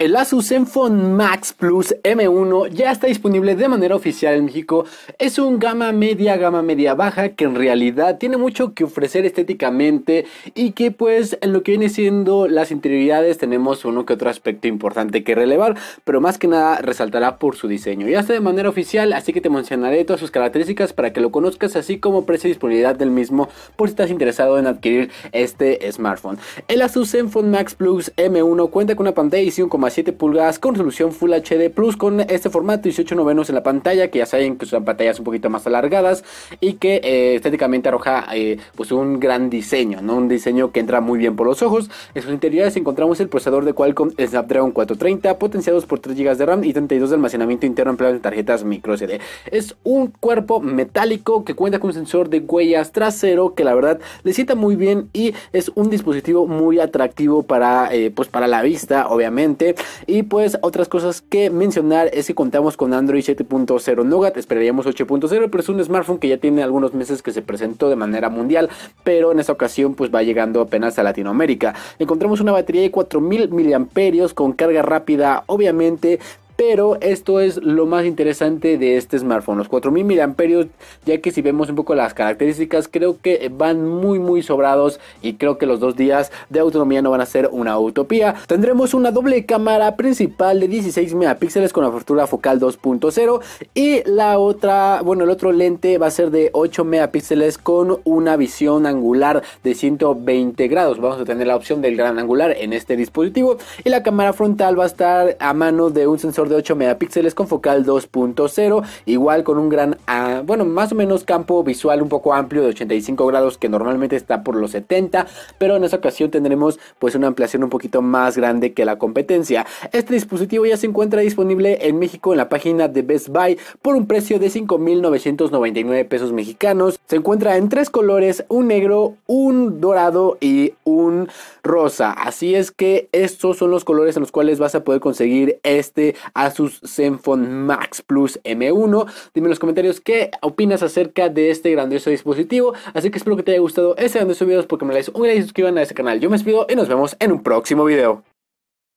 El Asus Zenfone Max Plus M1 ya está disponible de manera oficial en México. Es un gama media, gama media baja que en realidad tiene mucho que ofrecer estéticamente y que pues en lo que viene siendo las interioridades tenemos uno que otro aspecto importante que relevar, pero más que nada resaltará por su diseño. Ya está de manera oficial, así que te mencionaré todas sus características para que lo conozcas, así como precio y disponibilidad del mismo por si estás interesado en adquirir este smartphone. El Asus Zenfone Max Plus M1 cuenta con una pantalla de 7 pulgadas con resolución Full HD Plus con este formato 18 novenos en la pantalla, que ya saben que son pantallas un poquito más alargadas y que eh, estéticamente arroja eh, pues un gran diseño, ¿no? un diseño que entra muy bien por los ojos. En sus interiores encontramos el procesador de Qualcomm Snapdragon 430, potenciados por 3 GB de RAM y 32 de almacenamiento interno empleado en tarjetas micro SD. Es un cuerpo metálico que cuenta con un sensor de huellas trasero que la verdad le sienta muy bien y es un dispositivo muy atractivo para, eh, pues para la vista, obviamente. Y pues otras cosas que mencionar es que contamos con Android 7.0 Nougat, esperaríamos 8.0, pero es un smartphone que ya tiene algunos meses que se presentó de manera mundial, pero en esta ocasión pues va llegando apenas a Latinoamérica. Encontramos una batería de 4000 mAh con carga rápida, obviamente pero esto es lo más interesante de este smartphone, los 4000 mAh ya que si vemos un poco las características, creo que van muy muy sobrados y creo que los dos días de autonomía no van a ser una utopía. Tendremos una doble cámara principal de 16 megapíxeles con apertura focal 2.0 y la otra, bueno, el otro lente va a ser de 8 megapíxeles con una visión angular de 120 grados. Vamos a tener la opción del gran angular en este dispositivo y la cámara frontal va a estar a mano de un sensor de 8 megapíxeles con focal 2.0, igual con un gran, ah, bueno, más o menos campo visual un poco amplio de 85 grados que normalmente está por los 70, pero en esta ocasión tendremos pues una ampliación un poquito más grande que la competencia. Este dispositivo ya se encuentra disponible en México en la página de Best Buy por un precio de 5.999 pesos mexicanos. Se encuentra en tres colores, un negro, un dorado y un rosa. Así es que estos son los colores en los cuales vas a poder conseguir este sus Zenfone Max Plus M1. Dime en los comentarios qué opinas acerca de este grandioso dispositivo. Así que espero que te haya gustado este grandioso video porque me lo un like y suscriban a este canal. Yo me despido y nos vemos en un próximo video.